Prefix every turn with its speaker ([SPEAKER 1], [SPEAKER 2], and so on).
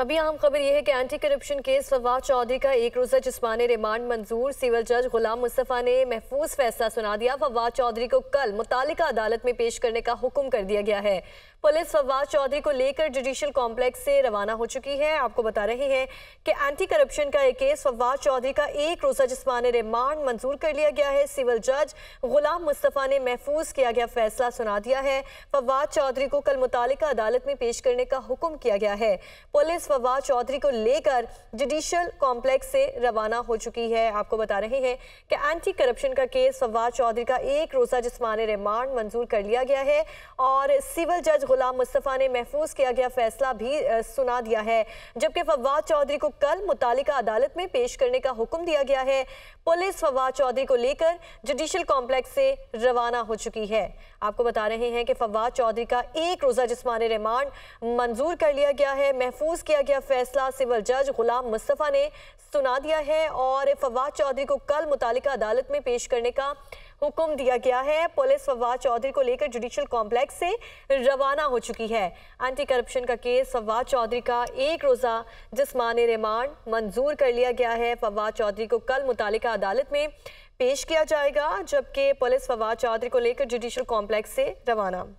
[SPEAKER 1] अभी अहम खबर यह है कि anti corruption case Fawad Chaudhry का एक रोजा जिसमानी रिमांड मंजूर सिविल जज गुलाम मुस्तफ़ा ने महफूज फैसला सुना दिया फवाद चौधरी को कल मुतल अदालत में पेश करने का हुक्म कर दिया गया है पुलिस फवाद चौधरी को लेकर जुडिशल कॉम्प्लेक्स से रवाना हो चुकी है आपको बता रहे हैं कि एंटी करप्शन का एक केस फवाद चौधरी का एक रोजा जिसमानी रिमांड मंजूर कर लिया गया है सिविल जज गुलाम मुस्तफ़ा ने महफूज किया गया फैसला सुना दिया है फवाद चौधरी को कल मुतल अदालत में पेश करने का हुक्म किया गया है पुलिस फवाद चौधरी को लेकर जुडिशियल कॉम्प्लेक्स से रवाना हो चुकी है आपको बता रहे हैं कि एंटी करप्शन का केस फवाद चौधरी का एक रोज़ा जिसमानी रिमांड मंजूर कर लिया गया है और सिविल जज गुलाम मुस्तफ़ा ने महफूज किया गया फैसला भी सुना दिया है जबकि फवाद चौधरी को कल मुतल अदालत में पेश करने का हुक्म दिया गया है पुलिस फवाद चौधरी को लेकर जुडिशल कॉम्प्लेक्स से रवाना हो चुकी है आपको बता रहे हैं कि फवाद चौधरी का एक रोज़ा जिसमानी रिमांड मंजूर कर लिया गया है महफूज किया किया गया फैसला सिविल जज गुलाम मुस्तफ़ा ने सुना दिया है और फवाद चौधरी को कल मुतल अदालत में पेश करने का हुक्म दिया गया है पुलिस फवाद चौधरी को लेकर जुडिशल कॉम्प्लेक्स से रवाना हो चुकी है एंटी करप्शन का केस फवाद चौधरी का एक रोज़ा जिसमानी रिमांड मंजूर कर लिया गया है फवाद चौधरी को कल मुतल अदालत में पेश किया जाएगा जबकि पुलिस फवाद चौधरी को लेकर जुडिशल कॉम्प्लेक्स से रवाना